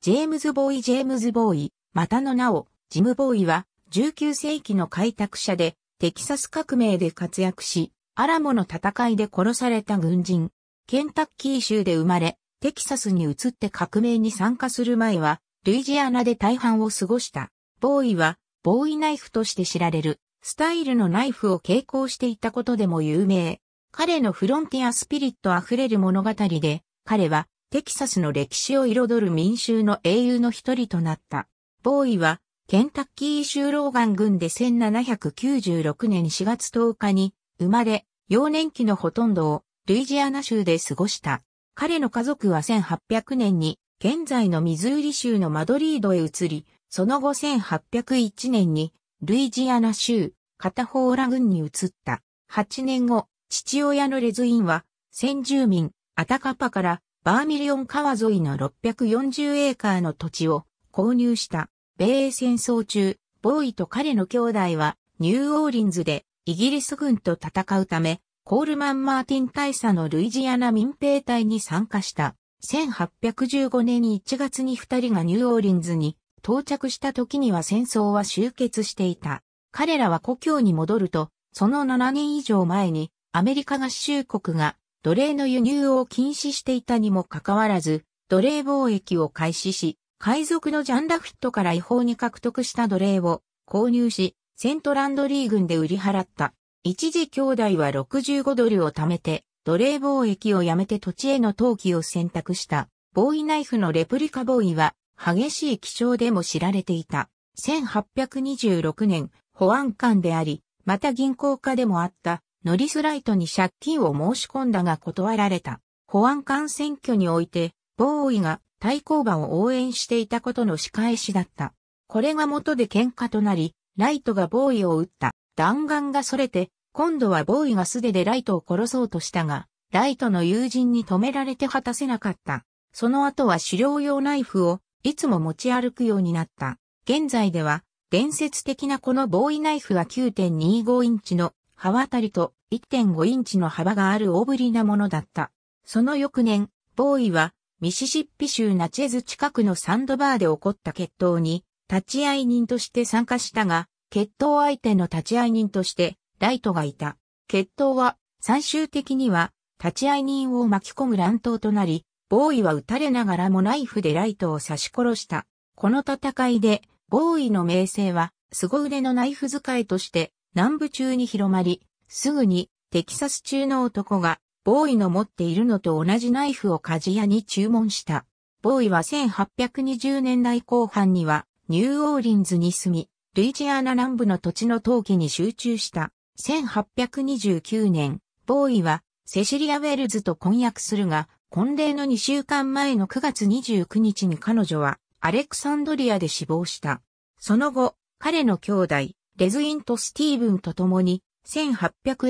ジェームズ・ボーイ・ジェームズ・ボーイ、またの名を、ジム・ボーイは、19世紀の開拓者で、テキサス革命で活躍し、アラモの戦いで殺された軍人、ケンタッキー州で生まれ、テキサスに移って革命に参加する前は、ルイジアナで大半を過ごした。ボーイは、ボーイナイフとして知られる、スタイルのナイフを携行していたことでも有名。彼のフロンティアスピリット溢れる物語で、彼はテキサスの歴史を彩る民衆の英雄の一人となった。ボーイは、ケンタッキー州ローガン郡で1796年4月10日に生まれ、幼年期のほとんどをルイジアナ州で過ごした。彼の家族は1800年に現在のミズーリ州のマドリードへ移り、その後1801年にルイジアナ州片方ラ郡に移った。8年後、父親のレズインは先住民アタカパからバーミリオン川沿いの640エーカーの土地を購入した米英戦争中、ボーイと彼の兄弟はニューオーリンズでイギリス軍と戦うため、コールマン・マーティン大佐のルイジアナ民兵隊に参加した。1815年1月に二人がニューオーリンズに到着した時には戦争は終結していた。彼らは故郷に戻ると、その7年以上前にアメリカ合衆国が奴隷の輸入を禁止していたにもかかわらず、奴隷貿易を開始し、海賊のジャン・ラフィットから違法に獲得した奴隷を購入し、セントランドリー軍で売り払った。一時兄弟は65ドルを貯めて、奴隷貿易をやめて土地への投機を選択した。ボーイナイフのレプリカボーイは、激しい気象でも知られていた。1826年、保安官であり、また銀行家でもあった、ノリスライトに借金を申し込んだが断られた。保安官選挙において、ボーイが対抗馬を応援していたことの仕返しだった。これが元で喧嘩となり、ライトがボーイを撃った。弾丸が逸れて、今度はボーイが素手でライトを殺そうとしたが、ライトの友人に止められて果たせなかった。その後は狩猟用ナイフをいつも持ち歩くようになった。現在では伝説的なこのボーイナイフは9.25インチの刃渡りと1.5インチの幅がある大ぶりなものだった。その翌年、ボーイはミシシッピ州ナチェズ近くのサンドバーで起こった決闘に立会人として参加したが、決闘相手の立会人としてライトがいた。決闘は最終的には立会人を巻き込む乱闘となり、ボーイは撃たれながらもナイフでライトを刺し殺した。この戦いで、ボーイの名声は、凄腕のナイフ使いとして南部中に広まり、すぐにテキサス中の男がボーイの持っているのと同じナイフを鍛冶屋に注文した。ボーイは1820年代後半にはニューオーリンズに住み、ルイジアナ南部の土地の陶器に集中した。1829年、ボーイはセシリア・ウェルズと婚約するが、婚礼の2週間前の9月29日に彼女はアレクサンドリアで死亡した。その後、彼の兄弟、レズインとスティーブンと共に、1800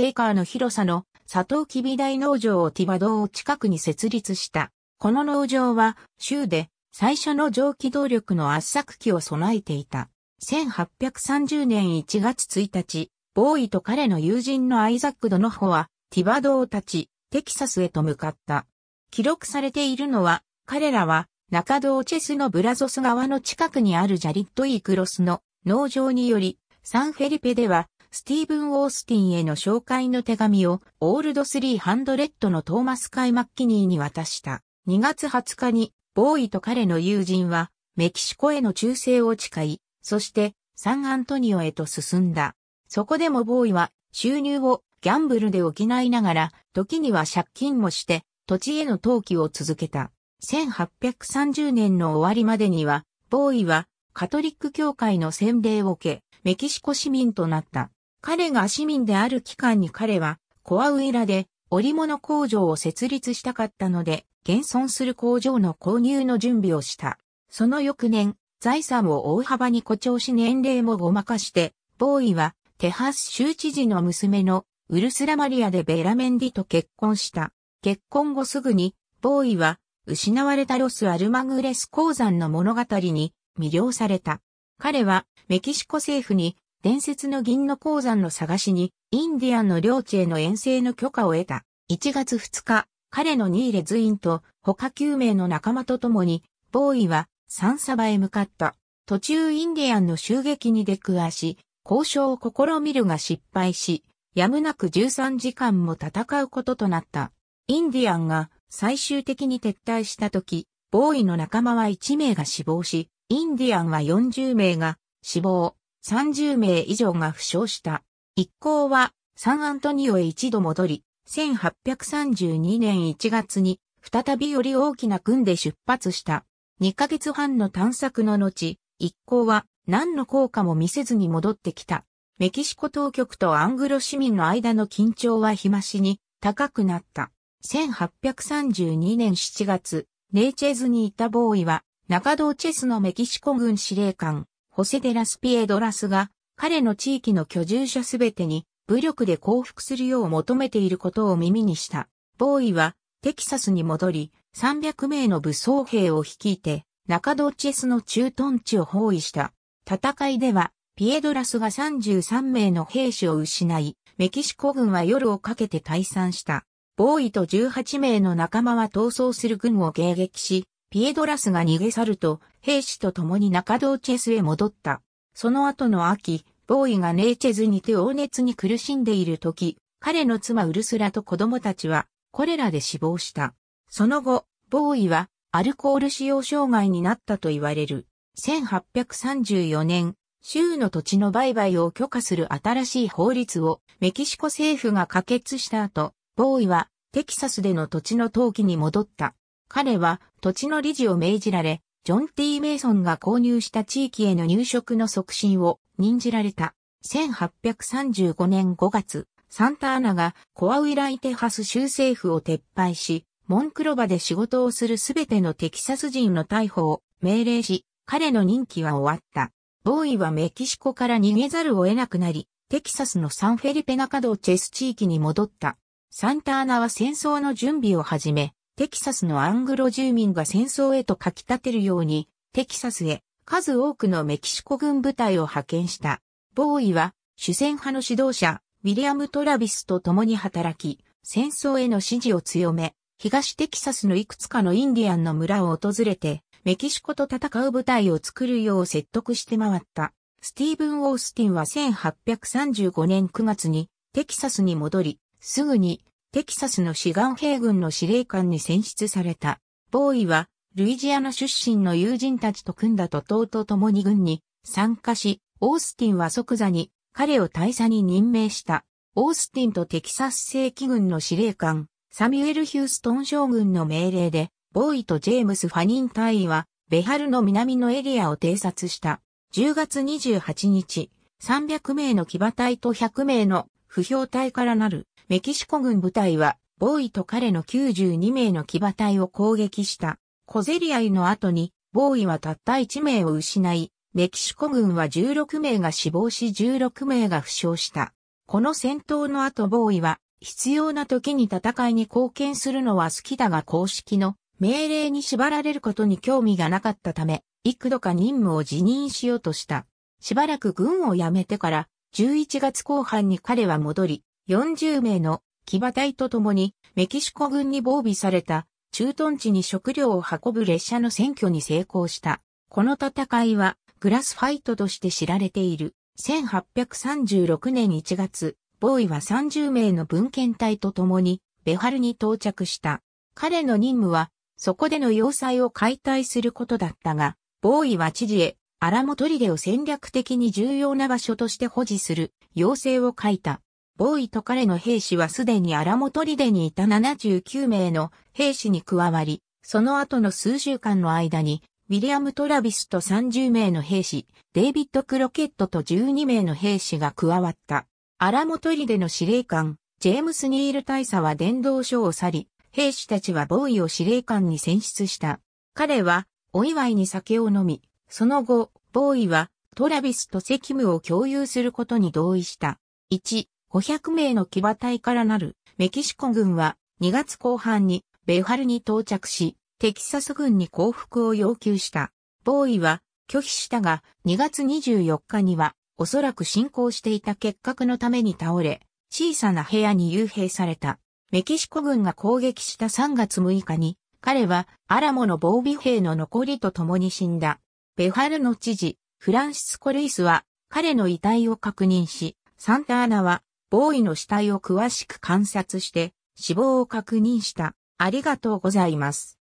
エーカーの広さのサトウキビ大農場をティバドー近くに設立した。この農場は、州で最初の蒸気動力の圧搾機を備えていた。1830年1月1日、ボーイと彼の友人のアイザック・ドノホは、ティバドーたち、テキサスへと向かった。記録されているのは、彼らは、中道チェスのブラゾス川の近くにあるジャリッド・イークロスの農場により、サンフェリペでは、スティーブン・オースティンへの紹介の手紙を、オールド300のトーマス・カイ・マッキニーに渡した。2月20日に、ボーイと彼の友人は、メキシコへの忠誠を誓い、そして、サンアントニオへと進んだ。そこでもボーイは、収入をギャンブルで補いながら、時には借金もして、土地への投機を続けた。1830年の終わりまでには、ボーイは、カトリック教会の洗礼を受け、メキシコ市民となった。彼が市民である期間に彼はコアウエラで織物工場を設立したかったので、現存する工場の購入の準備をした。その翌年、財産を大幅に誇張し年齢もごまかして、ボーイはテハス州知事の娘のウルスラ・マリア・でベラメンディと結婚した。結婚後すぐに、ボーイは失われたロス・アルマグレス鉱山の物語に魅了された。彼はメキシコ政府に伝説の銀の鉱山の探しにインディアンの領地への遠征の許可を得た。1月2日、彼のニーレズインと他9名の仲間と共に、ボーイはサンサバへ向かった。途中インディアンの襲撃に出くわし、交渉を試みるが失敗し、やむなく13時間も戦うこととなった。インディアンが最終的に撤退した時、ボーイの仲間は1名が死亡し、インディアンは40名が死亡、30名以上が負傷した。一行はサンアントニオへ一度戻り、1832年1月に再びより大きな軍で出発した。2ヶ月半の探索の後、一行は何の効果も見せずに戻ってきた。メキシコ当局とアングロ市民の間の緊張は日増しに高くなった。1832年7月、ネイチェーズにいたボーイは中道チェスのメキシコ軍司令官、ホセデラスピエドラスが、彼の地域の居住者すべてに、武力で降伏するよう求めていることを耳にした。ボーイは、テキサスに戻り、300名の武装兵を率いて、中道チェスの駐屯地を包囲した。戦いでは、ピエドラスが33名の兵士を失い、メキシコ軍は夜をかけて退散した。ボーイと18名の仲間は逃走する軍を迎撃し、ピエドラスが逃げ去ると、兵士と共に中道チェスへ戻った。その後の秋、ボーイがネーチェズにて大熱に苦しんでいる時、彼の妻ウルスラと子供たちは、コレラで死亡した。その後、ボーイは、アルコール使用障害になったと言われる。1834年、州の土地の売買を許可する新しい法律をメキシコ政府が可決した後、ボーイはテキサスでの土地の登記に戻った。彼は土地の理事を命じられ、ジョン・ T・ メイソンが購入した地域への入植の促進を任じられた。1835年5月、サンタアナがコアウイライテハス州政府を撤廃し、モンクロバで仕事をするすべてのテキサス人の逮捕を命令し、彼の任期は終わった。ボーイはメキシコから逃げざるを得なくなり、テキサスのサンフェリペナカドチェス地域に戻った。サンタアナは戦争の準備を始め、テキサスのアングロ住民が戦争へと書き立てるように、テキサスへ数多くのメキシコ軍部隊を派遣した。ボーイは主戦派の指導者、ウィリアム・トラビスと共に働き、戦争への支持を強め、東テキサスのいくつかのインディアンの村を訪れて、メキシコと戦う部隊を作るよう説得して回った。スティーブン・オースティンは1835年9月にテキサスに戻り、すぐにテキサスの志願兵軍の司令官に選出された。ボーイは、ルイジアナ出身の友人たちと組んだ徒党と共に軍に参加し、オースティンは即座に彼を大佐に任命した。オースティンとテキサス正規軍の司令官、サミュエル・ヒューストン将軍の命令で、ボーイとジェームス・ファニン隊員は、ベハルの南のエリアを偵察した。10月28日、300名の騎馬隊と100名の不評隊からなるメキシコ軍部隊は、ボーイと彼の92名の騎馬隊を攻撃した。小競り合いの後に、ボーイはたった1名を失い、メキシコ軍は16名が死亡し16名が負傷した。この戦闘の後ボーイは、必要な時に戦いに貢献するのは好きだが公式の命令に縛られることに興味がなかったため、幾度か任務を辞任しようとした。しばらく軍を辞めてから、11月後半に彼は戻り、40名の騎馬隊と共にメキシコ軍に防備された駐屯地に食料を運ぶ列車の占拠に成功した。この戦いはグラスファイトとして知られている。1836年1月、ボーイは30名の文献隊と共にベハルに到着した。彼の任務はそこでの要塞を解体することだったが、ボーイは知事へアラモトリデを戦略的に重要な場所として保持する要請を書いた。ボーイと彼の兵士はすでに荒本リデにいた79名の兵士に加わり、その後の数週間の間に、ウィリアム・トラビスと30名の兵士、デイビッド・クロケットと12名の兵士が加わった。荒本リデの司令官、ジェームス・ニール大佐は伝道所を去り、兵士たちはボーイを司令官に選出した。彼は、お祝いに酒を飲み、その後、ボーイは、トラビスと責務を共有することに同意した。1、500名の騎馬隊からなるメキシコ軍は2月後半にベハルに到着し、テキサス軍に降伏を要求した。ボーイは拒否したが2月24日にはおそらく進行していた結核のために倒れ、小さな部屋に幽閉された。メキシコ軍が攻撃した3月6日に、彼はアラモの防備兵の残りと共に死んだ。ベハルの知事、フランシスコ・ルイスは彼の遺体を確認し、サンタアナはボーイの死体を詳しく観察して、死亡を確認した。ありがとうございます。